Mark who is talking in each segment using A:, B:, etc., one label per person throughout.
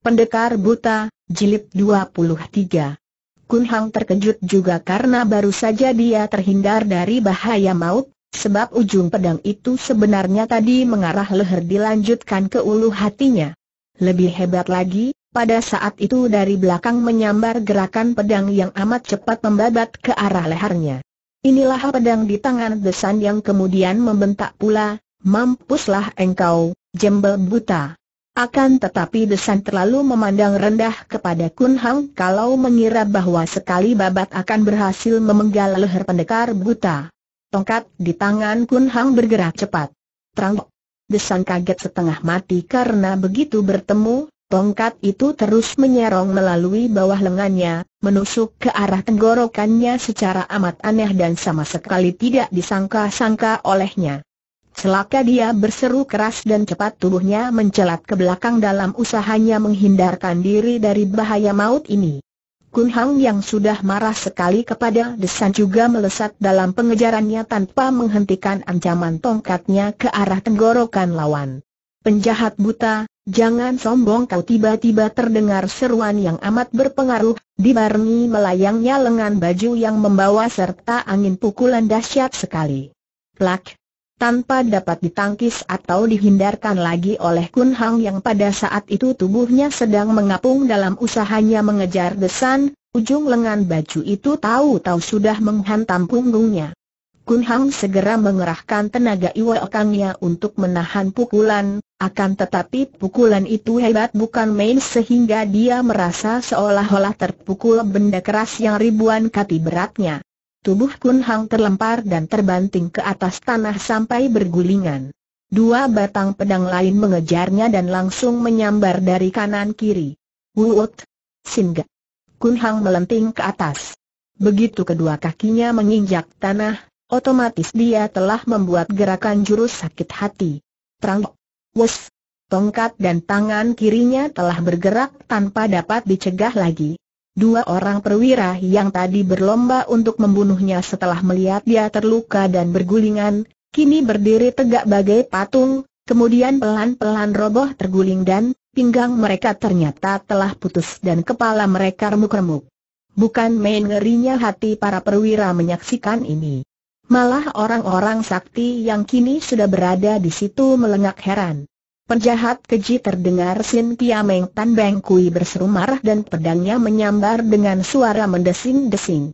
A: Pendekar Buta, Jilid 23 Kun Hang terkejut juga karena baru saja dia terhindar dari bahaya maut, sebab ujung pedang itu sebenarnya tadi mengarah leher dilanjutkan ke ulu hatinya. Lebih hebat lagi, pada saat itu dari belakang menyambar gerakan pedang yang amat cepat membabat ke arah lehernya. Inilah pedang di tangan Desan yang kemudian membentak pula, mampuslah engkau, jembel buta. Akan tetapi Desan terlalu memandang rendah kepada Kun Hang kalau mengira bahwa sekali babat akan berhasil memenggal leher pendekar buta. Tongkat di tangan Kun Hang bergerak cepat. Terang. Desan kaget setengah mati karena begitu bertemu, tongkat itu terus menyerong melalui bawah lengannya, menusuk ke arah tenggorokannya secara amat aneh dan sama sekali tidak disangka-sangka olehnya. Celaka dia berseru keras dan cepat tubuhnya mencelat ke belakang dalam usahanya menghindarkan diri dari bahaya maut ini. Kun Hang yang sudah marah sekali kepada Desan juga melesat dalam pengejarannya tanpa menghentikan ancaman tongkatnya ke arah tenggorokan lawan. Penjahat buta, jangan sombong kau tiba-tiba terdengar seruan yang amat berpengaruh, dibarengi melayangnya lengan baju yang membawa serta angin pukulan dahsyat sekali. Plak, tanpa dapat ditangkis atau dihindarkan lagi oleh Kun Hang yang pada saat itu tubuhnya sedang mengapung dalam usahanya mengejar desan, ujung lengan baju itu tahu-tahu sudah menghantam punggungnya. Kun Hang segera mengerahkan tenaga Okangnya untuk menahan pukulan, akan tetapi pukulan itu hebat bukan main sehingga dia merasa seolah-olah terpukul benda keras yang ribuan kati beratnya. Tubuh Kun Hang terlempar dan terbanting ke atas tanah sampai bergulingan. Dua batang pedang lain mengejarnya dan langsung menyambar dari kanan kiri. Wuot! Singa! Kun Hang melenting ke atas. Begitu kedua kakinya menginjak tanah, otomatis dia telah membuat gerakan jurus sakit hati. Trang! Wus! Tongkat dan tangan kirinya telah bergerak tanpa dapat dicegah lagi. Dua orang perwira yang tadi berlomba untuk membunuhnya setelah melihat dia terluka dan bergulingan, kini berdiri tegak bagai patung, kemudian pelan-pelan roboh terguling dan pinggang mereka ternyata telah putus dan kepala mereka remuk-remuk. Bukan main ngerinya hati para perwira menyaksikan ini. Malah orang-orang sakti yang kini sudah berada di situ melengak heran. Penjahat keji terdengar Sin Piameng Tan Beng Kui berseru marah dan pedangnya menyambar dengan suara mendesing-desing.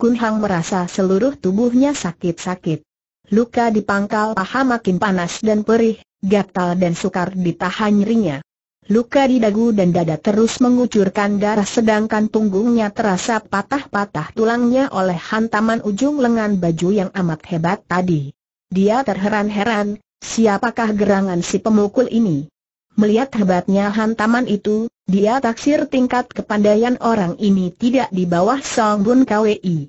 A: Kun Hang merasa seluruh tubuhnya sakit-sakit. Luka di pangkal paha makin panas dan perih, gatal dan sukar ditahan nyerinya. Luka di dagu dan dada terus mengucurkan darah sedangkan punggungnya terasa patah-patah tulangnya oleh hantaman ujung lengan baju yang amat hebat tadi. Dia terheran-heran, Siapakah gerangan si pemukul ini? Melihat hebatnya hantaman itu, dia taksir tingkat kepandaian orang ini tidak di bawah Song Bun KWI.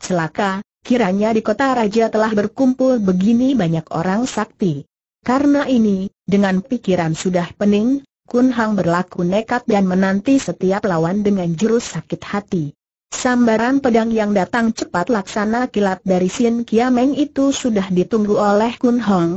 A: Celaka, kiranya di kota raja telah berkumpul begini banyak orang sakti. Karena ini, dengan pikiran sudah pening, Kun Hang berlaku nekat dan menanti setiap lawan dengan jurus sakit hati. Sambaran pedang yang datang cepat laksana kilat dari Sin Kiameng itu sudah ditunggu oleh Kun Hong,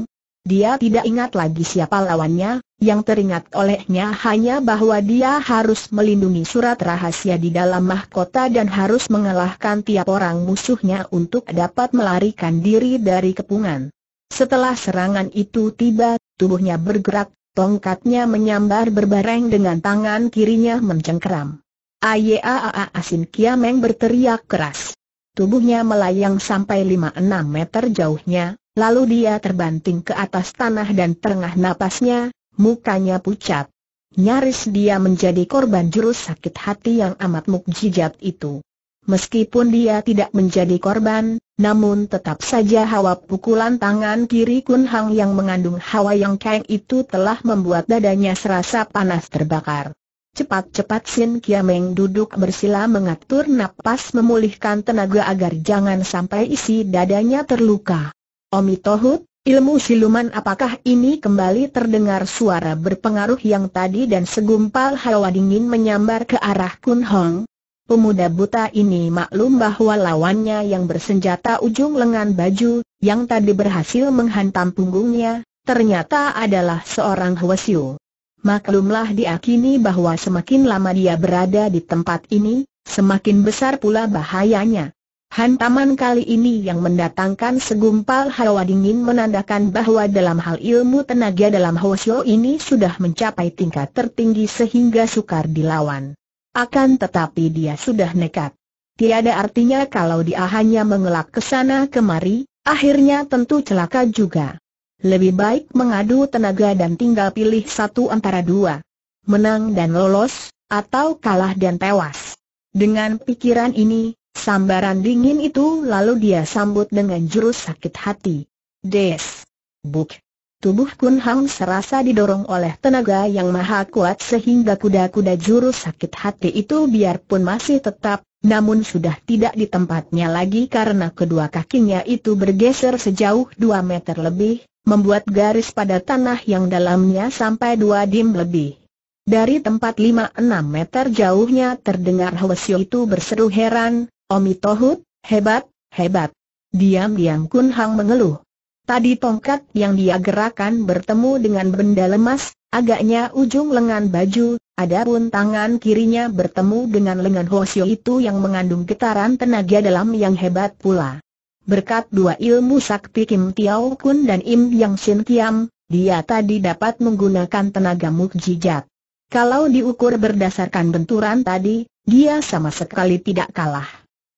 A: dia tidak ingat lagi siapa lawannya, yang teringat olehnya hanya bahwa dia harus melindungi surat rahasia di dalam mahkota dan harus mengalahkan tiap orang musuhnya untuk dapat melarikan diri dari kepungan. Setelah serangan itu tiba, tubuhnya bergerak, tongkatnya menyambar berbareng dengan tangan kirinya mencengkeram. Ayaa Asin Kiameng berteriak keras. Tubuhnya melayang sampai 5-6 meter jauhnya, Lalu dia terbanting ke atas tanah dan tengah napasnya, mukanya pucat. Nyaris dia menjadi korban jurus sakit hati yang amat mukjizat itu. Meskipun dia tidak menjadi korban, namun tetap saja hawa pukulan tangan kiri Kun Hang yang mengandung hawa yang keng itu telah membuat dadanya serasa panas terbakar. Cepat-cepat Sin Kiameng duduk bersila mengatur napas memulihkan tenaga agar jangan sampai isi dadanya terluka. Omi Tohut, ilmu siluman apakah ini kembali terdengar suara berpengaruh yang tadi dan segumpal hawa dingin menyambar ke arah Kun Hong? Pemuda buta ini maklum bahwa lawannya yang bersenjata ujung lengan baju, yang tadi berhasil menghantam punggungnya, ternyata adalah seorang Siu. Maklumlah diakini bahwa semakin lama dia berada di tempat ini, semakin besar pula bahayanya. Hantaman kali ini yang mendatangkan segumpal hawa dingin menandakan bahwa dalam hal ilmu tenaga dalam Hoshio ini sudah mencapai tingkat tertinggi sehingga sukar dilawan. Akan tetapi dia sudah nekat. Tiada artinya kalau dia hanya mengelak ke sana kemari, akhirnya tentu celaka juga. Lebih baik mengadu tenaga dan tinggal pilih satu antara dua. Menang dan lolos, atau kalah dan tewas. Dengan pikiran ini, sambaran dingin itu lalu dia sambut dengan jurus sakit hati. Des. Buk. Tubuh Kun Hang serasa didorong oleh tenaga yang maha kuat sehingga kuda-kuda jurus sakit hati itu biarpun masih tetap, namun sudah tidak di tempatnya lagi karena kedua kakinya itu bergeser sejauh 2 meter lebih, membuat garis pada tanah yang dalamnya sampai 2 dim lebih. Dari tempat 5-6 meter jauhnya terdengar Hwasyo itu berseru heran, Omi Tohut, hebat, hebat. Diam-diam Kun Hang mengeluh. Tadi tongkat yang dia gerakan bertemu dengan benda lemas, agaknya ujung lengan baju, adapun tangan kirinya bertemu dengan lengan Hoshio itu yang mengandung getaran tenaga dalam yang hebat pula. Berkat dua ilmu sakti Kim Tiao Kun dan Im Yang Sin Kiam, dia tadi dapat menggunakan tenaga mukjizat. Kalau diukur berdasarkan benturan tadi, dia sama sekali tidak kalah.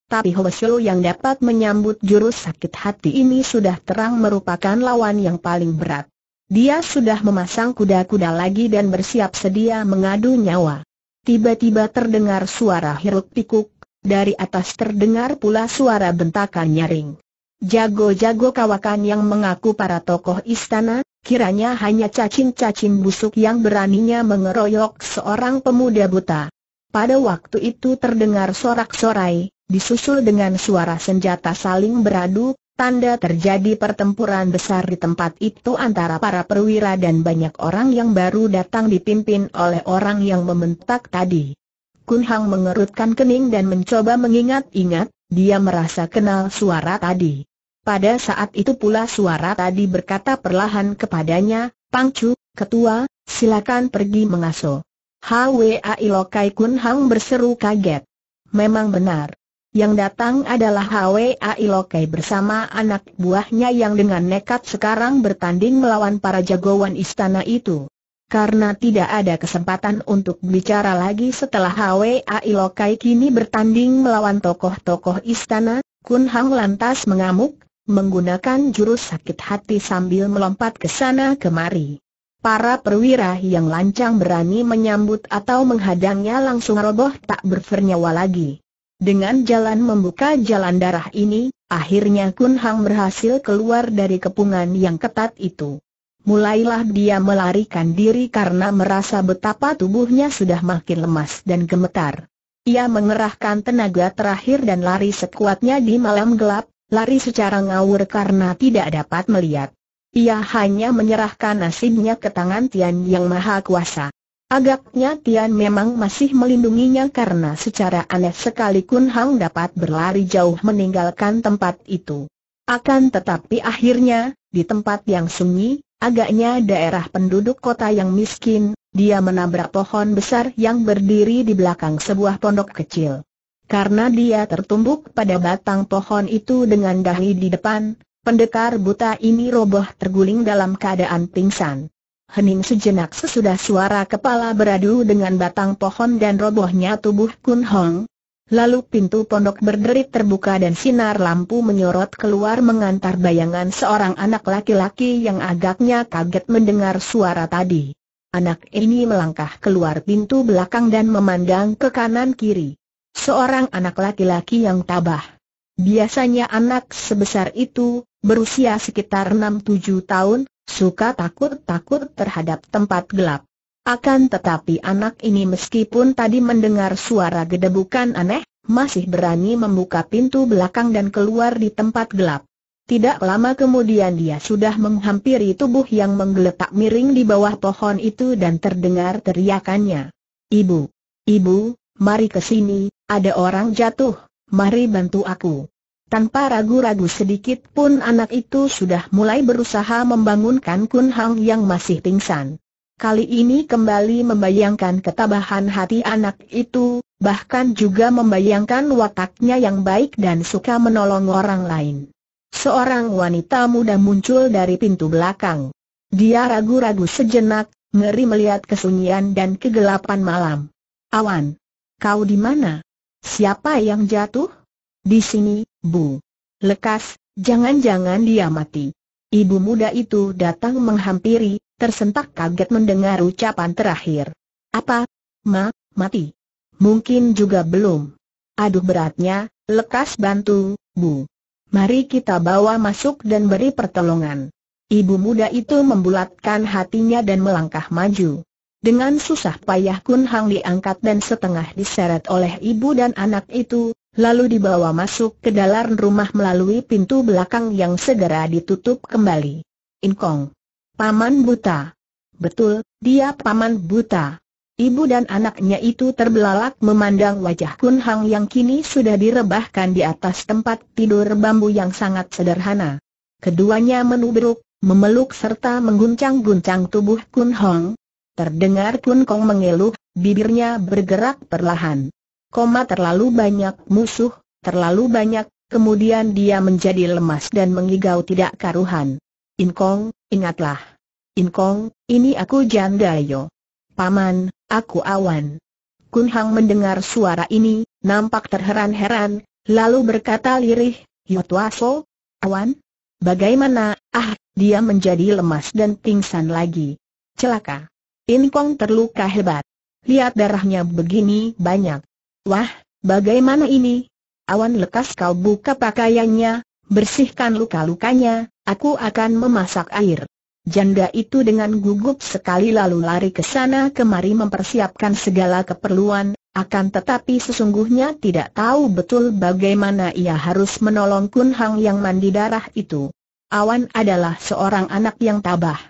A: Tapi Holesho yang dapat menyambut jurus sakit hati ini sudah terang merupakan lawan yang paling berat. Dia sudah memasang kuda-kuda lagi dan bersiap sedia mengadu nyawa. Tiba-tiba terdengar suara hiruk pikuk, dari atas terdengar pula suara bentakan nyaring. Jago-jago kawakan yang mengaku para tokoh istana, kiranya hanya cacing-cacing busuk yang beraninya mengeroyok seorang pemuda buta. Pada waktu itu terdengar sorak-sorai, disusul dengan suara senjata saling beradu, tanda terjadi pertempuran besar di tempat itu antara para perwira dan banyak orang yang baru datang dipimpin oleh orang yang membentak tadi. Kun Hang mengerutkan kening dan mencoba mengingat-ingat, dia merasa kenal suara tadi. Pada saat itu pula suara tadi berkata perlahan kepadanya, Pangcu, ketua, silakan pergi mengaso. Hwa Ilokai Kun Hang berseru kaget. Memang benar. Yang datang adalah HWA Ilokai bersama anak buahnya yang dengan nekat sekarang bertanding melawan para jagoan istana itu. Karena tidak ada kesempatan untuk bicara lagi setelah HWA Ilokai kini bertanding melawan tokoh-tokoh istana, Kun Hang lantas mengamuk, menggunakan jurus sakit hati sambil melompat ke sana kemari. Para perwira yang lancang berani menyambut atau menghadangnya langsung roboh tak bernyawa lagi. Dengan jalan membuka jalan darah ini, akhirnya Kun Hang berhasil keluar dari kepungan yang ketat itu. Mulailah dia melarikan diri karena merasa betapa tubuhnya sudah makin lemas dan gemetar. Ia mengerahkan tenaga terakhir dan lari sekuatnya di malam gelap, lari secara ngawur karena tidak dapat melihat. Ia hanya menyerahkan nasibnya ke tangan Tian Yang Maha Kuasa. Agaknya Tian memang masih melindunginya karena secara aneh sekali Kun Hang dapat berlari jauh meninggalkan tempat itu. Akan tetapi akhirnya, di tempat yang sunyi, agaknya daerah penduduk kota yang miskin, dia menabrak pohon besar yang berdiri di belakang sebuah pondok kecil. Karena dia tertumbuk pada batang pohon itu dengan dahi di depan, pendekar buta ini roboh terguling dalam keadaan pingsan. Hening sejenak sesudah suara kepala beradu dengan batang pohon dan robohnya tubuh Kun Hong. Lalu pintu pondok berderit terbuka dan sinar lampu menyorot keluar mengantar bayangan seorang anak laki-laki yang agaknya kaget mendengar suara tadi. Anak ini melangkah keluar pintu belakang dan memandang ke kanan kiri. Seorang anak laki-laki yang tabah. Biasanya anak sebesar itu, berusia sekitar 6-7 tahun, suka takut-takut terhadap tempat gelap. Akan tetapi anak ini meskipun tadi mendengar suara gedebukan aneh, masih berani membuka pintu belakang dan keluar di tempat gelap. Tidak lama kemudian dia sudah menghampiri tubuh yang menggeletak miring di bawah pohon itu dan terdengar teriakannya. Ibu, ibu, mari ke sini, ada orang jatuh, mari bantu aku. Tanpa ragu-ragu sedikit pun anak itu sudah mulai berusaha membangunkan Kun Hang yang masih pingsan. Kali ini kembali membayangkan ketabahan hati anak itu, bahkan juga membayangkan wataknya yang baik dan suka menolong orang lain. Seorang wanita muda muncul dari pintu belakang. Dia ragu-ragu sejenak, ngeri melihat kesunyian dan kegelapan malam. Awan, kau di mana? Siapa yang jatuh? Di sini, Bu. Lekas, jangan-jangan dia mati. Ibu muda itu datang menghampiri, tersentak kaget mendengar ucapan terakhir. Apa? Ma, mati. Mungkin juga belum. Aduh beratnya, lekas bantu, Bu. Mari kita bawa masuk dan beri pertolongan. Ibu muda itu membulatkan hatinya dan melangkah maju. Dengan susah payah Kun Hang diangkat dan setengah diseret oleh ibu dan anak itu, lalu dibawa masuk ke dalam rumah melalui pintu belakang yang segera ditutup kembali. Inkong. Paman buta. Betul, dia paman buta. Ibu dan anaknya itu terbelalak memandang wajah Kun Hang yang kini sudah direbahkan di atas tempat tidur bambu yang sangat sederhana. Keduanya menubruk, memeluk serta mengguncang-guncang tubuh Kun Hang. Terdengar Kun Kong mengeluh, bibirnya bergerak perlahan. Koma terlalu banyak musuh, terlalu banyak, kemudian dia menjadi lemas dan mengigau tidak karuhan. In Kong, ingatlah. In Kong, ini aku janda yo. Paman, aku awan. Kun Hang mendengar suara ini, nampak terheran-heran, lalu berkata lirih, Yotwaso, awan? Bagaimana, ah, dia menjadi lemas dan pingsan lagi. Celaka. Kong terluka hebat. Lihat darahnya begini banyak. Wah, bagaimana ini? Awan lekas kau buka pakaiannya, bersihkan luka-lukanya, aku akan memasak air. Janda itu dengan gugup sekali lalu lari ke sana kemari mempersiapkan segala keperluan, akan tetapi sesungguhnya tidak tahu betul bagaimana ia harus menolong Kun Hang yang mandi darah itu. Awan adalah seorang anak yang tabah.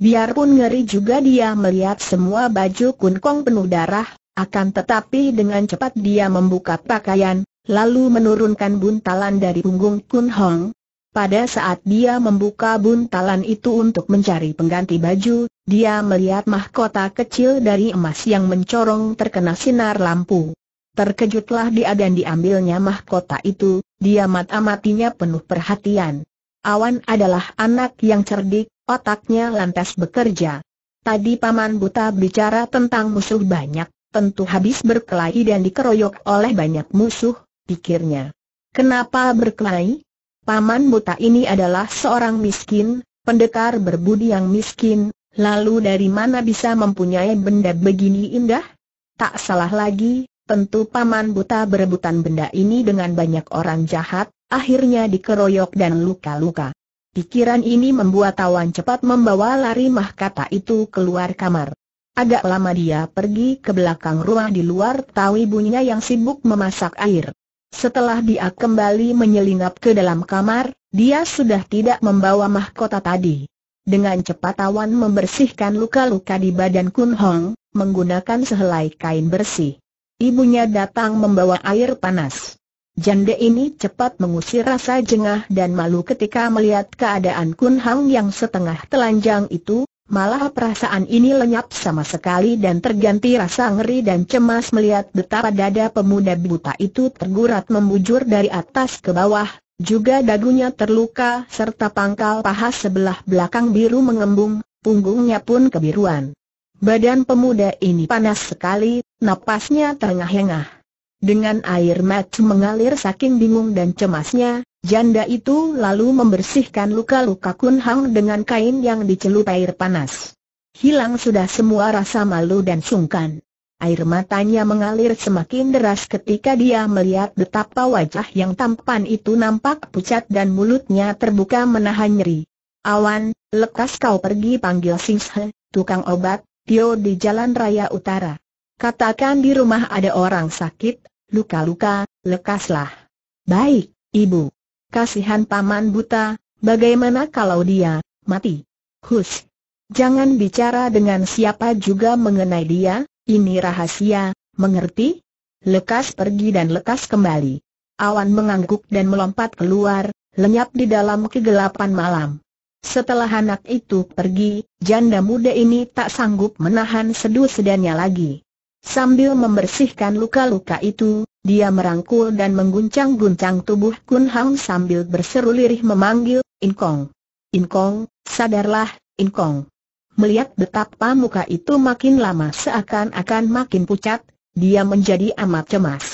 A: Biarpun ngeri juga dia melihat semua baju Kun Kong penuh darah, akan tetapi dengan cepat dia membuka pakaian, lalu menurunkan buntalan dari punggung Kun Hong. Pada saat dia membuka buntalan itu untuk mencari pengganti baju, dia melihat mahkota kecil dari emas yang mencorong terkena sinar lampu. Terkejutlah dia dan diambilnya mahkota itu, dia mata-matinya penuh perhatian. Awan adalah anak yang cerdik, Otaknya lantas bekerja. Tadi Paman Buta bicara tentang musuh banyak, tentu habis berkelahi dan dikeroyok oleh banyak musuh, pikirnya. Kenapa berkelahi? Paman Buta ini adalah seorang miskin, pendekar berbudi yang miskin, lalu dari mana bisa mempunyai benda begini indah? Tak salah lagi, tentu Paman Buta berebutan benda ini dengan banyak orang jahat, akhirnya dikeroyok dan luka-luka. Pikiran ini membuat Tawan cepat membawa lari mahkota itu keluar kamar. Agak lama dia pergi ke belakang ruang di luar tahu ibunya yang sibuk memasak air. Setelah dia kembali menyelinap ke dalam kamar, dia sudah tidak membawa mahkota tadi. Dengan cepat Tawan membersihkan luka-luka di badan Kun Hong, menggunakan sehelai kain bersih. Ibunya datang membawa air panas. Jande ini cepat mengusir rasa jengah dan malu ketika melihat keadaan Kun Hang yang setengah telanjang itu, malah perasaan ini lenyap sama sekali dan terganti rasa ngeri dan cemas melihat betapa dada pemuda buta itu tergurat membujur dari atas ke bawah, juga dagunya terluka serta pangkal paha sebelah belakang biru mengembung, punggungnya pun kebiruan. Badan pemuda ini panas sekali, napasnya terengah-engah. Dengan air mata mengalir saking bingung dan cemasnya, janda itu lalu membersihkan luka-luka Kunhang dengan kain yang dicelup air panas. Hilang sudah semua rasa malu dan sungkan. Air matanya mengalir semakin deras ketika dia melihat betapa wajah yang tampan itu nampak pucat dan mulutnya terbuka menahan nyeri. Awan, lekas kau pergi panggil Singhe, tukang obat, Tio di jalan raya utara. Katakan di rumah ada orang sakit, luka-luka, lekaslah. Baik, ibu. Kasihan paman buta, bagaimana kalau dia mati? Hus. Jangan bicara dengan siapa juga mengenai dia, ini rahasia, mengerti? Lekas pergi dan lekas kembali. Awan mengangguk dan melompat keluar, lenyap di dalam kegelapan malam. Setelah anak itu pergi, janda muda ini tak sanggup menahan seduh sedannya lagi. Sambil membersihkan luka-luka itu, dia merangkul dan mengguncang-guncang tubuh Kun Hang sambil berseru lirih memanggil, Inkong. Inkong, sadarlah, Inkong. Melihat betapa muka itu makin lama seakan-akan makin pucat, dia menjadi amat cemas.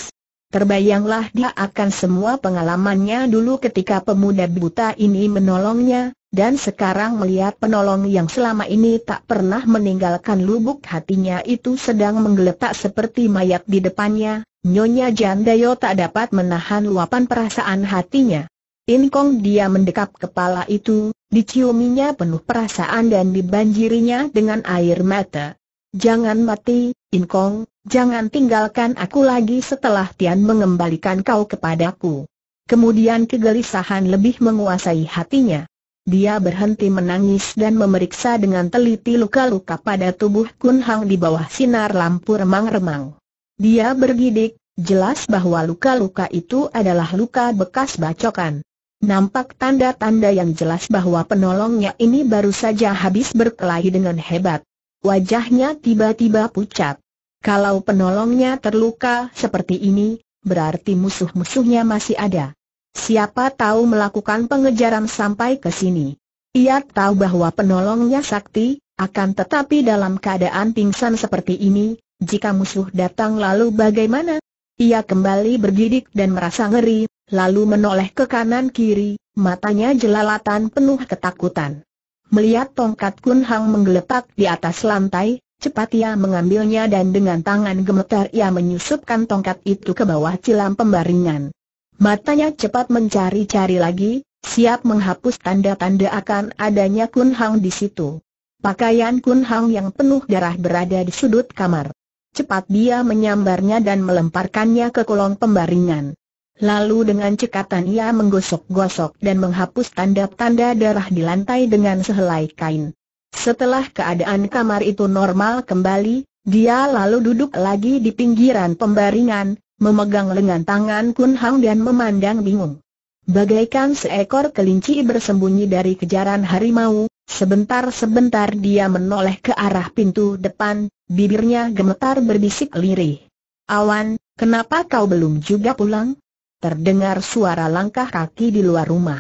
A: Terbayanglah dia akan semua pengalamannya dulu ketika pemuda buta ini menolongnya, dan sekarang melihat penolong yang selama ini tak pernah meninggalkan lubuk hatinya itu sedang menggeletak seperti mayat di depannya, Nyonya Jandayo tak dapat menahan luapan perasaan hatinya. Inkong dia mendekap kepala itu, diciuminya penuh perasaan dan dibanjirinya dengan air mata. Jangan mati, Inkong, jangan tinggalkan aku lagi setelah Tian mengembalikan kau kepadaku. Kemudian kegelisahan lebih menguasai hatinya. Dia berhenti menangis dan memeriksa dengan teliti luka-luka pada tubuh Kun Hang di bawah sinar lampu remang-remang. Dia bergidik, jelas bahwa luka-luka itu adalah luka bekas bacokan. Nampak tanda-tanda yang jelas bahwa penolongnya ini baru saja habis berkelahi dengan hebat. Wajahnya tiba-tiba pucat. Kalau penolongnya terluka seperti ini, berarti musuh-musuhnya masih ada. Siapa tahu melakukan pengejaran sampai ke sini. Ia tahu bahwa penolongnya sakti, akan tetapi dalam keadaan pingsan seperti ini, jika musuh datang lalu bagaimana? Ia kembali bergidik dan merasa ngeri, lalu menoleh ke kanan-kiri, matanya jelalatan penuh ketakutan. Melihat tongkat Kun Hang menggeletak di atas lantai, cepat ia mengambilnya dan dengan tangan gemetar ia menyusupkan tongkat itu ke bawah cilam pembaringan. Matanya cepat mencari-cari lagi, siap menghapus tanda-tanda akan adanya Kun Hang di situ. Pakaian Kun Hang yang penuh darah berada di sudut kamar. Cepat dia menyambarnya dan melemparkannya ke kolong pembaringan. Lalu dengan cekatan ia menggosok-gosok dan menghapus tanda-tanda darah di lantai dengan sehelai kain. Setelah keadaan kamar itu normal kembali, dia lalu duduk lagi di pinggiran pembaringan, memegang lengan tangan Kun Hang dan memandang bingung. Bagaikan seekor kelinci bersembunyi dari kejaran harimau, sebentar-sebentar dia menoleh ke arah pintu depan, bibirnya gemetar berbisik lirih. Awan, kenapa kau belum juga pulang? Terdengar suara langkah kaki di luar rumah.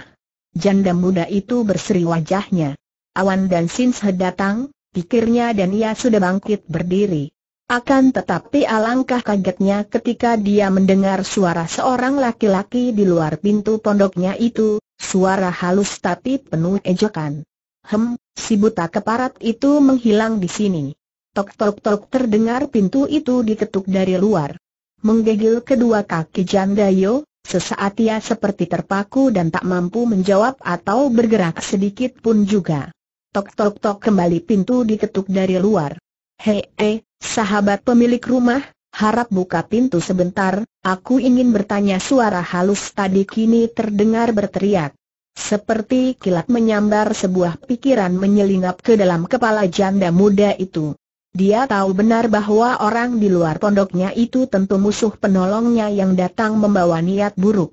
A: Janda muda itu berseri wajahnya. Awan dan Sinshe datang, pikirnya dan ia sudah bangkit berdiri. Akan tetapi alangkah kagetnya ketika dia mendengar suara seorang laki-laki di luar pintu pondoknya itu, suara halus tapi penuh ejekan. Hem, si buta keparat itu menghilang di sini. Tok tok tok terdengar pintu itu diketuk dari luar. Menggegil kedua kaki Jandayo, sesaat ia seperti terpaku dan tak mampu menjawab atau bergerak sedikit pun juga. Tok tok tok kembali pintu diketuk dari luar. Hei, eh, sahabat pemilik rumah, harap buka pintu sebentar, aku ingin bertanya suara halus tadi kini terdengar berteriak. Seperti kilat menyambar sebuah pikiran menyelinap ke dalam kepala janda muda itu. Dia tahu benar bahwa orang di luar pondoknya itu tentu musuh penolongnya yang datang membawa niat buruk.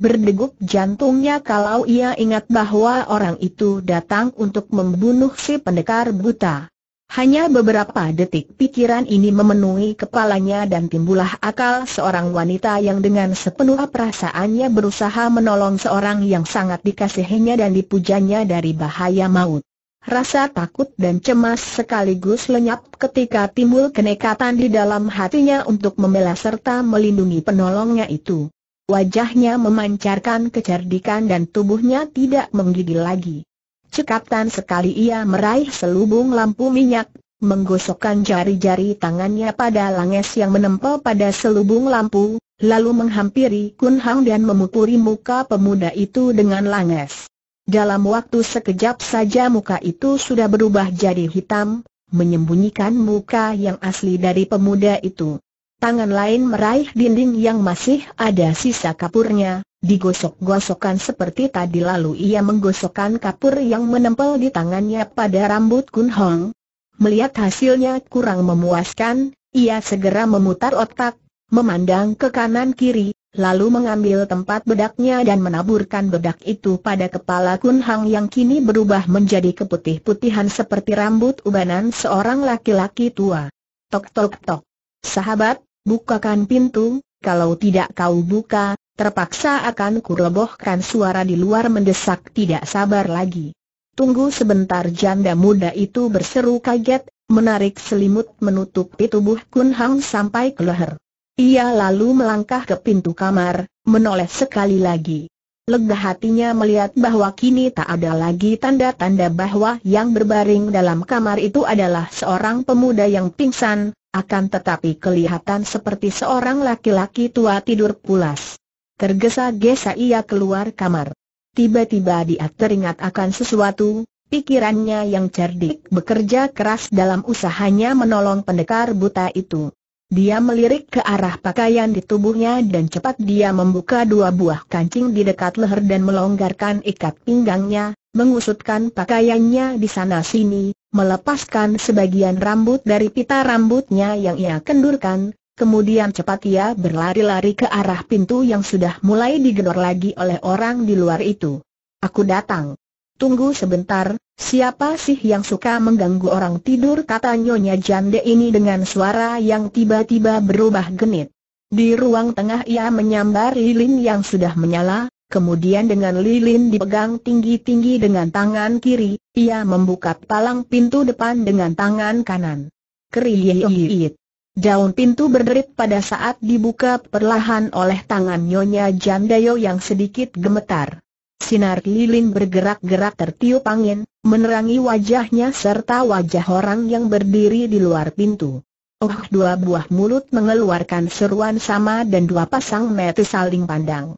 A: Berdegup jantungnya kalau ia ingat bahwa orang itu datang untuk membunuh si pendekar buta. Hanya beberapa detik pikiran ini memenuhi kepalanya dan timbulah akal seorang wanita yang dengan sepenuh perasaannya berusaha menolong seorang yang sangat dikasihinya dan dipujanya dari bahaya maut. Rasa takut dan cemas sekaligus lenyap ketika timbul kenekatan di dalam hatinya untuk membela serta melindungi penolongnya itu. Wajahnya memancarkan kecerdikan dan tubuhnya tidak menggigil lagi. Cekatan sekali ia meraih selubung lampu minyak, menggosokkan jari-jari tangannya pada langes yang menempel pada selubung lampu, lalu menghampiri Kun Hang dan memukuli muka pemuda itu dengan langes. Dalam waktu sekejap saja muka itu sudah berubah jadi hitam, menyembunyikan muka yang asli dari pemuda itu. Tangan lain meraih dinding yang masih ada sisa kapurnya, Digosok-gosokkan seperti tadi lalu ia menggosokkan kapur yang menempel di tangannya pada rambut Kun Hong. Melihat hasilnya kurang memuaskan, ia segera memutar otak, memandang ke kanan kiri, lalu mengambil tempat bedaknya dan menaburkan bedak itu pada kepala Kun Hong yang kini berubah menjadi keputih-putihan seperti rambut ubanan seorang laki-laki tua. Tok tok tok. Sahabat, bukakan pintu, kalau tidak kau buka, terpaksa akan kurebohkan suara di luar mendesak tidak sabar lagi. Tunggu sebentar janda muda itu berseru kaget, menarik selimut menutupi tubuh Kun Hang sampai ke leher. Ia lalu melangkah ke pintu kamar, menoleh sekali lagi. Lega hatinya melihat bahwa kini tak ada lagi tanda-tanda bahwa yang berbaring dalam kamar itu adalah seorang pemuda yang pingsan, akan tetapi kelihatan seperti seorang laki-laki tua tidur pulas. Tergesa-gesa ia keluar kamar. Tiba-tiba dia teringat akan sesuatu, pikirannya yang cerdik bekerja keras dalam usahanya menolong pendekar buta itu. Dia melirik ke arah pakaian di tubuhnya dan cepat dia membuka dua buah kancing di dekat leher dan melonggarkan ikat pinggangnya, mengusutkan pakaiannya di sana-sini, melepaskan sebagian rambut dari pita rambutnya yang ia kendurkan, Kemudian cepat ia berlari-lari ke arah pintu yang sudah mulai digedor lagi oleh orang di luar itu. Aku datang. Tunggu sebentar, siapa sih yang suka mengganggu orang tidur kata Nyonya Jande ini dengan suara yang tiba-tiba berubah genit. Di ruang tengah ia menyambar lilin yang sudah menyala, Kemudian dengan lilin dipegang tinggi-tinggi dengan tangan kiri, ia membuka palang pintu depan dengan tangan kanan. Keriyit. Daun pintu berderit pada saat dibuka perlahan oleh tangan Nyonya Jandayo yang sedikit gemetar. Sinar lilin bergerak-gerak tertiup angin, menerangi wajahnya serta wajah orang yang berdiri di luar pintu. Oh, dua buah mulut mengeluarkan seruan sama dan dua pasang mata saling pandang.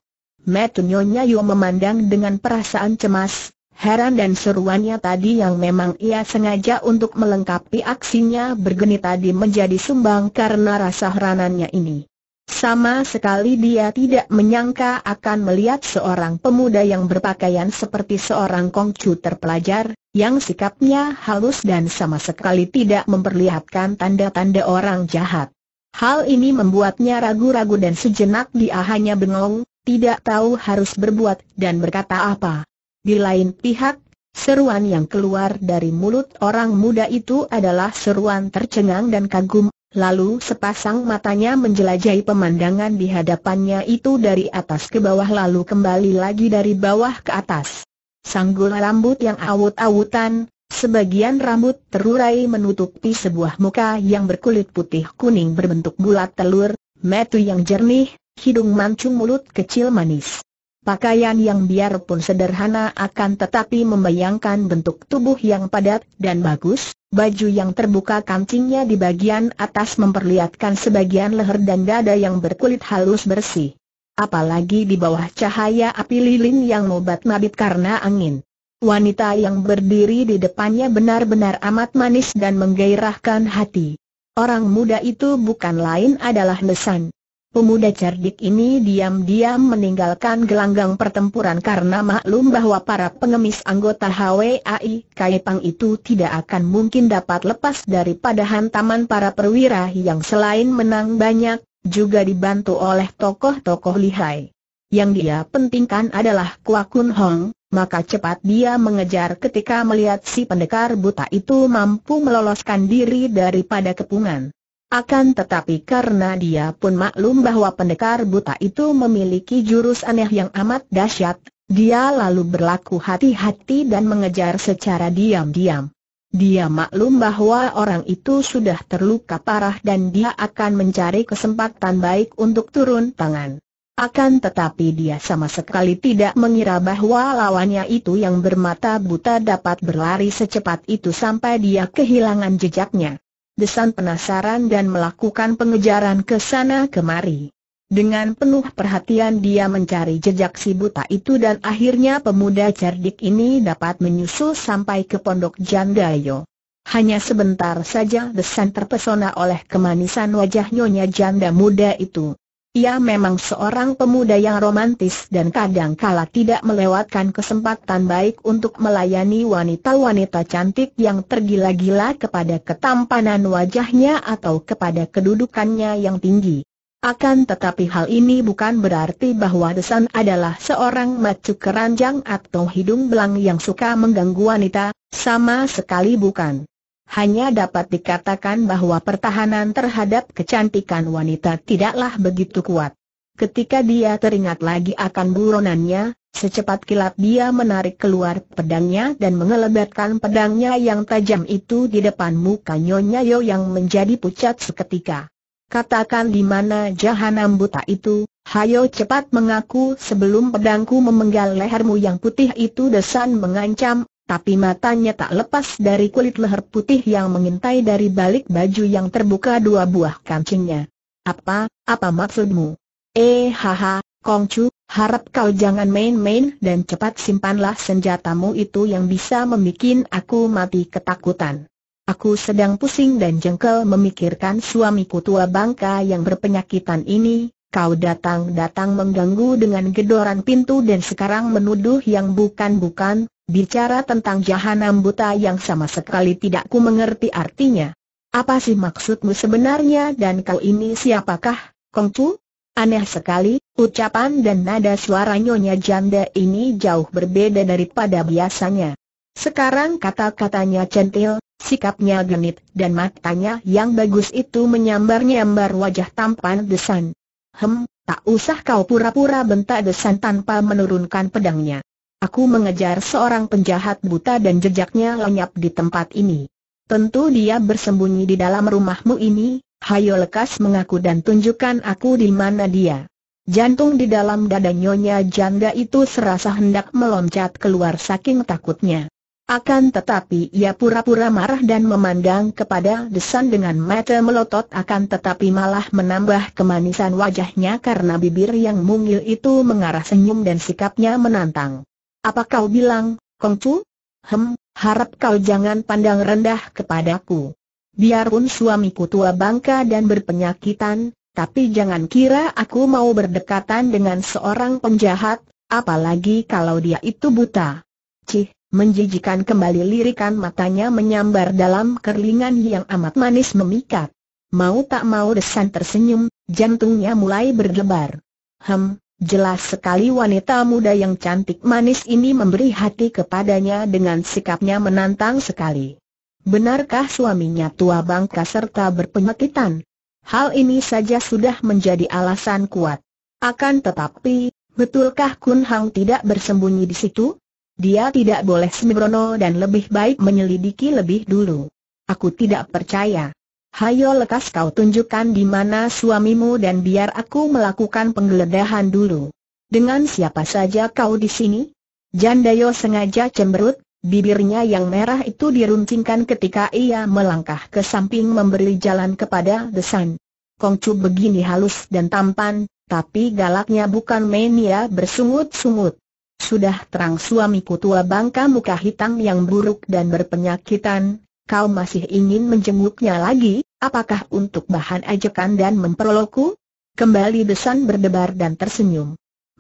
A: Mata Nyonya Yo memandang dengan perasaan cemas, Heran dan seruannya tadi yang memang ia sengaja untuk melengkapi aksinya bergeni tadi menjadi sumbang karena rasa heranannya ini. Sama sekali dia tidak menyangka akan melihat seorang pemuda yang berpakaian seperti seorang kongcu terpelajar, yang sikapnya halus dan sama sekali tidak memperlihatkan tanda-tanda orang jahat. Hal ini membuatnya ragu-ragu dan sejenak dia hanya bengong, tidak tahu harus berbuat dan berkata apa. Di lain pihak, seruan yang keluar dari mulut orang muda itu adalah seruan tercengang dan kagum, lalu sepasang matanya menjelajahi pemandangan di hadapannya itu dari atas ke bawah lalu kembali lagi dari bawah ke atas. Sanggul rambut yang awut-awutan, Sebagian rambut terurai menutupi sebuah muka yang berkulit putih kuning berbentuk bulat telur, metu yang jernih, hidung mancung mulut kecil manis. Pakaian yang biarpun sederhana akan tetapi membayangkan bentuk tubuh yang padat dan bagus, baju yang terbuka kancingnya di bagian atas memperlihatkan sebagian leher dan dada yang berkulit halus bersih. Apalagi di bawah cahaya api lilin yang mobat-mabit karena angin. Wanita yang berdiri di depannya benar-benar amat manis dan menggairahkan hati. Orang muda itu bukan lain adalah Lesan. Pemuda cerdik ini diam-diam meninggalkan gelanggang pertempuran karena maklum bahwa para pengemis anggota HWAI Kaipang itu tidak akan mungkin dapat lepas daripada hantaman para perwira yang selain menang banyak, juga dibantu oleh tokoh-tokoh lihai. Yang dia pentingkan adalah Kwa Kun Hong, maka cepat dia mengejar ketika melihat si pendekar buta itu mampu meloloskan diri daripada kepungan. Akan tetapi karena dia pun maklum bahwa pendekar buta itu memiliki jurus aneh yang amat dahsyat, dia lalu berlaku hati-hati dan mengejar secara diam-diam. Dia maklum bahwa orang itu sudah terluka parah dan dia akan mencari kesempatan baik untuk turun tangan. Akan tetapi dia sama sekali tidak mengira bahwa lawannya itu yang bermata buta dapat berlari secepat itu sampai dia kehilangan jejaknya desan penasaran dan melakukan pengejaran ke sana kemari. Dengan penuh perhatian dia mencari jejak si buta itu dan akhirnya pemuda cerdik ini dapat menyusul sampai ke pondok Jandayo. Hanya sebentar saja desan terpesona oleh kemanisan wajah nyonya janda muda itu. Ia memang seorang pemuda yang romantis dan kadang kala tidak melewatkan kesempatan baik untuk melayani wanita-wanita cantik yang tergila-gila kepada ketampanan wajahnya atau kepada kedudukannya yang tinggi. Akan tetapi hal ini bukan berarti bahwa Desan adalah seorang macu keranjang atau hidung belang yang suka mengganggu wanita, sama sekali bukan hanya dapat dikatakan bahwa pertahanan terhadap kecantikan wanita tidaklah begitu kuat. Ketika dia teringat lagi akan buronannya, secepat kilat dia menarik keluar pedangnya dan mengelebatkan pedangnya yang tajam itu di depan muka Nyonya Yo yang menjadi pucat seketika. Katakan di mana jahanam buta itu, hayo cepat mengaku sebelum pedangku memenggal lehermu yang putih itu desan mengancam, tapi matanya tak lepas dari kulit leher putih yang mengintai dari balik baju yang terbuka dua buah kancingnya. Apa, apa maksudmu? Eh haha, Kongcu, harap kau jangan main-main dan cepat simpanlah senjatamu itu yang bisa membuat aku mati ketakutan. Aku sedang pusing dan jengkel memikirkan suamiku tua bangka yang berpenyakitan ini, kau datang-datang mengganggu dengan gedoran pintu dan sekarang menuduh yang bukan-bukan, bicara tentang jahanam buta yang sama sekali tidak ku mengerti artinya. Apa sih maksudmu sebenarnya dan kau ini siapakah, Kongcu? Aneh sekali, ucapan dan nada suara nyonya janda ini jauh berbeda daripada biasanya. Sekarang kata-katanya centil, sikapnya genit dan matanya yang bagus itu menyambar-nyambar wajah tampan desan. Hem, tak usah kau pura-pura bentak desan tanpa menurunkan pedangnya. Aku mengejar seorang penjahat buta dan jejaknya lenyap di tempat ini. Tentu dia bersembunyi di dalam rumahmu ini, hayo lekas mengaku dan tunjukkan aku di mana dia. Jantung di dalam dada nyonya janda itu serasa hendak meloncat keluar saking takutnya. Akan tetapi ia pura-pura marah dan memandang kepada Desan dengan mata melotot akan tetapi malah menambah kemanisan wajahnya karena bibir yang mungil itu mengarah senyum dan sikapnya menantang. Apa kau bilang, Kongcu? Hem, harap kau jangan pandang rendah kepadaku. Biarpun suamiku tua bangka dan berpenyakitan, tapi jangan kira aku mau berdekatan dengan seorang penjahat, apalagi kalau dia itu buta. Cih, menjijikan kembali lirikan matanya menyambar dalam kerlingan yang amat manis memikat. Mau tak mau Desan tersenyum, jantungnya mulai berdebar. Hem, jelas sekali wanita muda yang cantik manis ini memberi hati kepadanya dengan sikapnya menantang sekali. Benarkah suaminya tua bangka serta berpenyakitan? Hal ini saja sudah menjadi alasan kuat. Akan tetapi, betulkah Kun Hang tidak bersembunyi di situ? Dia tidak boleh sembrono dan lebih baik menyelidiki lebih dulu. Aku tidak percaya. Hayo lekas kau tunjukkan di mana suamimu dan biar aku melakukan penggeledahan dulu. Dengan siapa saja kau di sini? Jandayo sengaja cemberut, bibirnya yang merah itu diruncingkan ketika ia melangkah ke samping memberi jalan kepada Desan. Kongcu begini halus dan tampan, tapi galaknya bukan mania bersungut-sungut. Sudah terang suamiku tua bangka muka hitam yang buruk dan berpenyakitan, kau masih ingin menjenguknya lagi, apakah untuk bahan ajakan dan memperolokku? Kembali Desan berdebar dan tersenyum.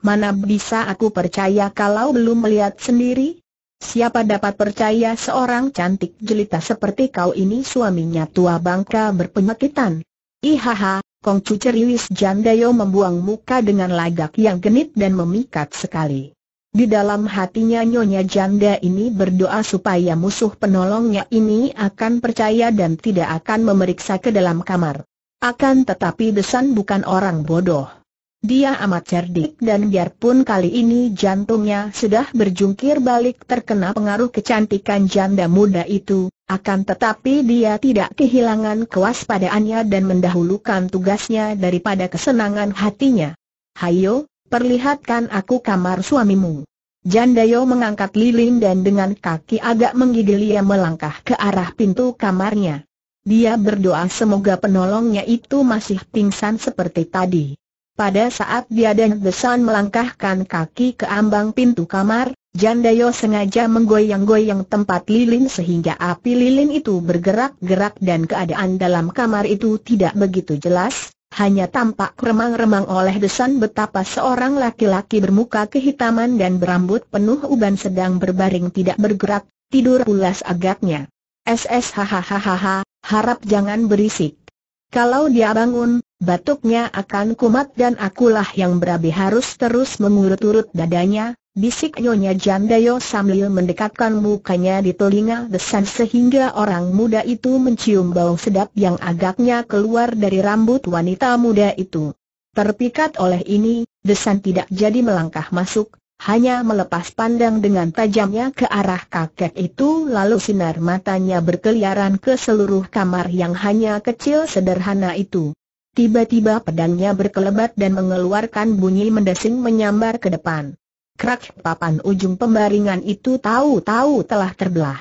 A: Mana bisa aku percaya kalau belum melihat sendiri? Siapa dapat percaya seorang cantik jelita seperti kau ini suaminya tua bangka berpenyakitan? Ihaha, Kongcu ceriwis Jandayo membuang muka dengan lagak yang genit dan memikat sekali. Di dalam hatinya Nyonya Janda ini berdoa supaya musuh penolongnya ini akan percaya dan tidak akan memeriksa ke dalam kamar. Akan tetapi Desan bukan orang bodoh. Dia amat cerdik dan biarpun kali ini jantungnya sudah berjungkir balik terkena pengaruh kecantikan janda muda itu, akan tetapi dia tidak kehilangan kewaspadaannya dan mendahulukan tugasnya daripada kesenangan hatinya. Hayo, perlihatkan aku kamar suamimu. Jandayo mengangkat lilin dan dengan kaki agak menggigil ia melangkah ke arah pintu kamarnya. Dia berdoa semoga penolongnya itu masih pingsan seperti tadi. Pada saat dia dan Desan melangkahkan kaki ke ambang pintu kamar, Jandayo sengaja menggoyang-goyang tempat lilin sehingga api lilin itu bergerak-gerak dan keadaan dalam kamar itu tidak begitu jelas, hanya tampak remang-remang oleh desan betapa seorang laki-laki bermuka kehitaman dan berambut penuh uban sedang berbaring tidak bergerak, tidur pulas agaknya. SS hahaha, harap jangan berisik. Kalau dia bangun, batuknya akan kumat dan akulah yang berabi harus terus mengurut-urut dadanya, Bisik Nyonya Jandayo sambil mendekatkan mukanya di telinga Desan sehingga orang muda itu mencium bau sedap yang agaknya keluar dari rambut wanita muda itu. Terpikat oleh ini, Desan tidak jadi melangkah masuk, hanya melepas pandang dengan tajamnya ke arah kakek itu lalu sinar matanya berkeliaran ke seluruh kamar yang hanya kecil sederhana itu. Tiba-tiba pedangnya berkelebat dan mengeluarkan bunyi mendesing menyambar ke depan. Krak papan ujung pembaringan itu tahu-tahu telah terbelah.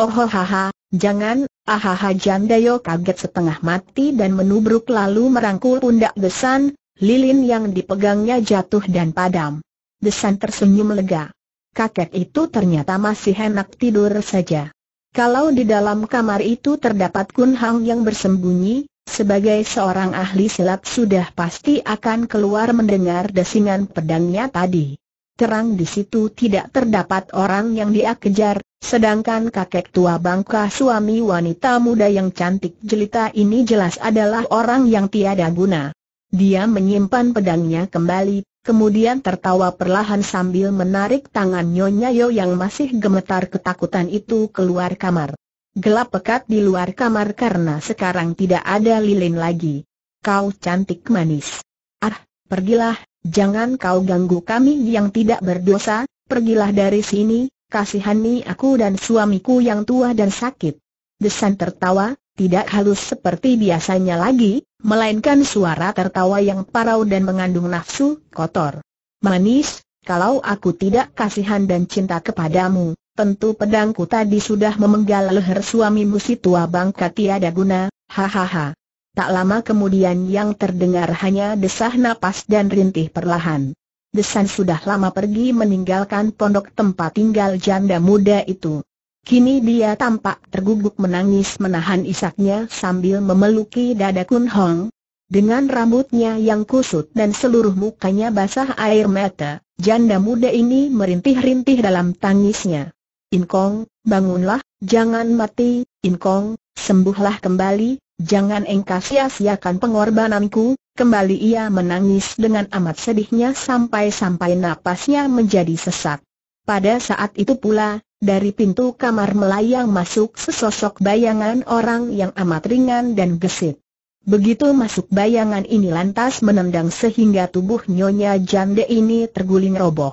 A: Ohohaha, oh, jangan, ahaha Jandayo kaget setengah mati dan menubruk lalu merangkul pundak Desan, lilin yang dipegangnya jatuh dan padam. Desan tersenyum lega. Kakek itu ternyata masih enak tidur saja. Kalau di dalam kamar itu terdapat Kun Hang yang bersembunyi, sebagai seorang ahli silat sudah pasti akan keluar mendengar desingan pedangnya tadi terang di situ tidak terdapat orang yang dia kejar, sedangkan kakek tua bangka suami wanita muda yang cantik jelita ini jelas adalah orang yang tiada guna. Dia menyimpan pedangnya kembali, kemudian tertawa perlahan sambil menarik tangan Nyonya Yo yang masih gemetar ketakutan itu keluar kamar. Gelap pekat di luar kamar karena sekarang tidak ada lilin lagi. Kau cantik manis. Ah, pergilah, Jangan kau ganggu kami yang tidak berdosa, pergilah dari sini, kasihani aku dan suamiku yang tua dan sakit. Desan tertawa, tidak halus seperti biasanya lagi, melainkan suara tertawa yang parau dan mengandung nafsu kotor. Manis, kalau aku tidak kasihan dan cinta kepadamu, tentu pedangku tadi sudah memenggal leher suamimu si tua bangka tiada guna, hahaha. Tak lama kemudian yang terdengar hanya desah napas dan rintih perlahan. Desan sudah lama pergi meninggalkan pondok tempat tinggal janda muda itu. Kini dia tampak terguguk menangis menahan isaknya sambil memeluki dada Kun Hong. Dengan rambutnya yang kusut dan seluruh mukanya basah air mata, janda muda ini merintih-rintih dalam tangisnya. In Kong, bangunlah, jangan mati, In Kong, sembuhlah kembali, Jangan engkau sia-siakan pengorbananku, kembali ia menangis dengan amat sedihnya sampai-sampai napasnya menjadi sesak. Pada saat itu pula, dari pintu kamar melayang masuk sesosok bayangan orang yang amat ringan dan gesit. Begitu masuk bayangan ini lantas menendang sehingga tubuh Nyonya Jande ini terguling roboh.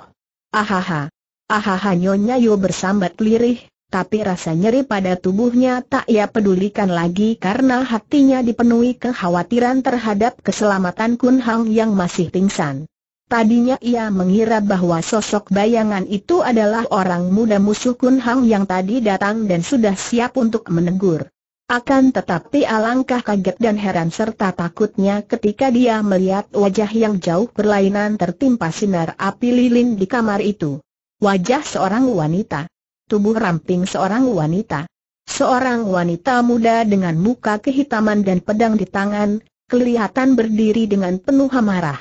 A: Ahaha! Ahaha Nyonya Yo bersambat lirih, tapi rasa nyeri pada tubuhnya tak ia pedulikan lagi karena hatinya dipenuhi kekhawatiran terhadap keselamatan Kun Hang yang masih pingsan. Tadinya ia mengira bahwa sosok bayangan itu adalah orang muda musuh Kun Hang yang tadi datang dan sudah siap untuk menegur. Akan tetapi alangkah kaget dan heran serta takutnya ketika dia melihat wajah yang jauh berlainan tertimpa sinar api lilin di kamar itu. Wajah seorang wanita tubuh ramping seorang wanita. Seorang wanita muda dengan muka kehitaman dan pedang di tangan, kelihatan berdiri dengan penuh amarah.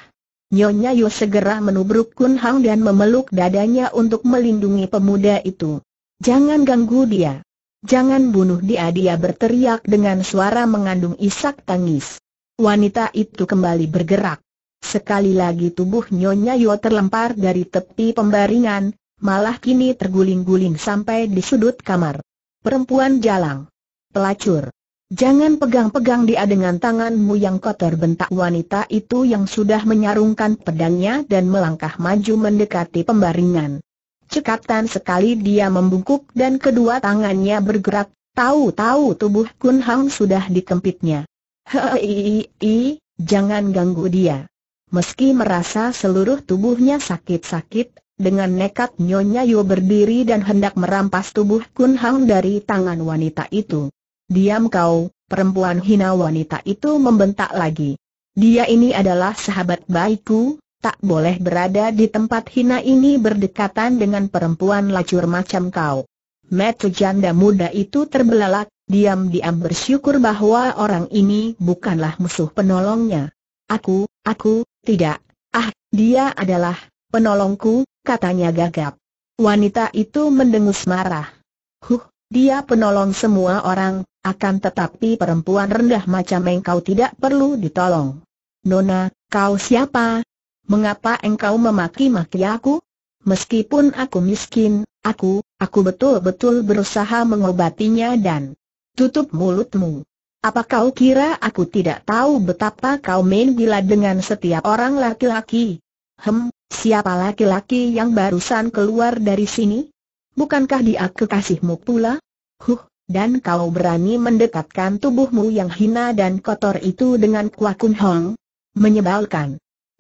A: Nyonya Yu segera menubruk Kun Hang dan memeluk dadanya untuk melindungi pemuda itu. Jangan ganggu dia. Jangan bunuh dia dia berteriak dengan suara mengandung isak tangis. Wanita itu kembali bergerak. Sekali lagi tubuh Nyonya Yo terlempar dari tepi pembaringan, malah kini terguling-guling sampai di sudut kamar. Perempuan jalang. Pelacur. Jangan pegang-pegang dia dengan tanganmu yang kotor bentak wanita itu yang sudah menyarungkan pedangnya dan melangkah maju mendekati pembaringan. Cekatan sekali dia membungkuk dan kedua tangannya bergerak, tahu-tahu tubuh Kun Hang sudah dikempitnya. Hei, jangan ganggu dia. Meski merasa seluruh tubuhnya sakit-sakit, dengan nekat Nyonya Yu berdiri dan hendak merampas tubuh Kun Hang dari tangan wanita itu. Diam kau, perempuan hina wanita itu membentak lagi. Dia ini adalah sahabat baikku, tak boleh berada di tempat hina ini berdekatan dengan perempuan lacur macam kau. Metu janda muda itu terbelalak, diam-diam bersyukur bahwa orang ini bukanlah musuh penolongnya. Aku, aku, tidak, ah, dia adalah penolongku, katanya gagap. Wanita itu mendengus marah. Huh, dia penolong semua orang, akan tetapi perempuan rendah macam engkau tidak perlu ditolong. Nona, kau siapa? Mengapa engkau memaki-maki aku? Meskipun aku miskin, aku, aku betul-betul berusaha mengobatinya dan tutup mulutmu. Apa kau kira aku tidak tahu betapa kau main gila dengan setiap orang laki-laki? Hem, Siapa laki-laki yang barusan keluar dari sini? Bukankah dia kekasihmu pula? Huh, dan kau berani mendekatkan tubuhmu yang hina dan kotor itu dengan kuakun Hong? Menyebalkan.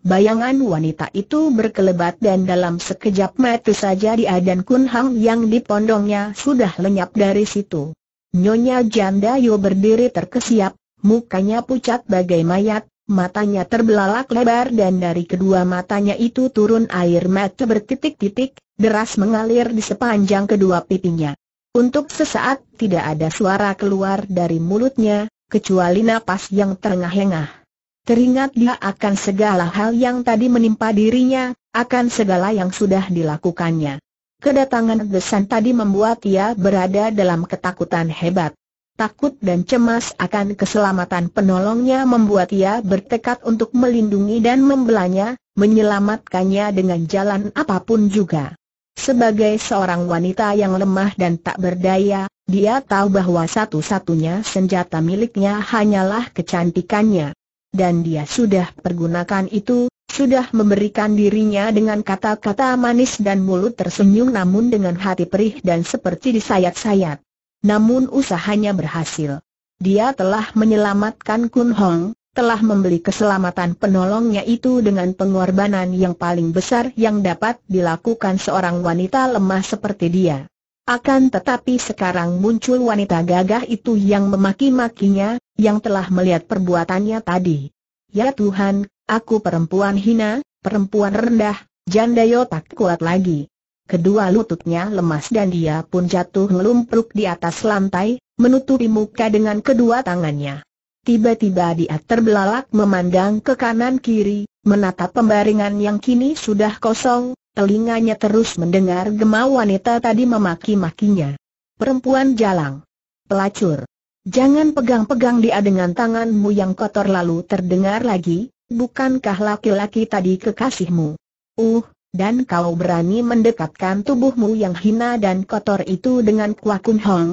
A: Bayangan wanita itu berkelebat dan dalam sekejap mata saja dia dan Kun Hang yang dipondongnya sudah lenyap dari situ. Nyonya Janda Yo berdiri terkesiap, mukanya pucat bagai mayat, Matanya terbelalak lebar dan dari kedua matanya itu turun air mata bertitik-titik, deras mengalir di sepanjang kedua pipinya. Untuk sesaat tidak ada suara keluar dari mulutnya, kecuali napas yang terengah-engah. Teringat dia akan segala hal yang tadi menimpa dirinya, akan segala yang sudah dilakukannya. Kedatangan Gesan tadi membuat ia berada dalam ketakutan hebat takut dan cemas akan keselamatan penolongnya membuat ia bertekad untuk melindungi dan membelanya, menyelamatkannya dengan jalan apapun juga. Sebagai seorang wanita yang lemah dan tak berdaya, dia tahu bahwa satu-satunya senjata miliknya hanyalah kecantikannya. Dan dia sudah pergunakan itu, sudah memberikan dirinya dengan kata-kata manis dan mulut tersenyum namun dengan hati perih dan seperti disayat-sayat. Namun usahanya berhasil. Dia telah menyelamatkan Kun Hong, telah membeli keselamatan penolongnya itu dengan pengorbanan yang paling besar yang dapat dilakukan seorang wanita lemah seperti dia. Akan tetapi sekarang muncul wanita gagah itu yang memaki-makinya, yang telah melihat perbuatannya tadi. Ya Tuhan, aku perempuan hina, perempuan rendah, janda yotak kuat lagi kedua lututnya lemas dan dia pun jatuh melumpruk di atas lantai, menutupi muka dengan kedua tangannya. Tiba-tiba dia terbelalak memandang ke kanan kiri, menatap pembaringan yang kini sudah kosong, telinganya terus mendengar gema wanita tadi memaki-makinya. Perempuan jalang. Pelacur. Jangan pegang-pegang dia dengan tanganmu yang kotor lalu terdengar lagi, bukankah laki-laki tadi kekasihmu? Uh, dan kau berani mendekatkan tubuhmu yang hina dan kotor itu dengan Kwa Kun Hong?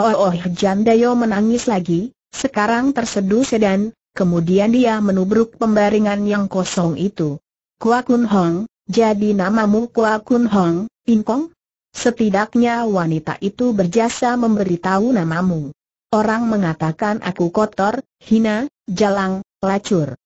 A: Oh, oh, oh Jandayo menangis lagi, sekarang terseduh sedan, kemudian dia menubruk pembaringan yang kosong itu. Kwa Kun Hong, jadi namamu Kwa Kun Hong, Kong? Setidaknya wanita itu berjasa memberitahu namamu. Orang mengatakan aku kotor, hina, jalang, lacur.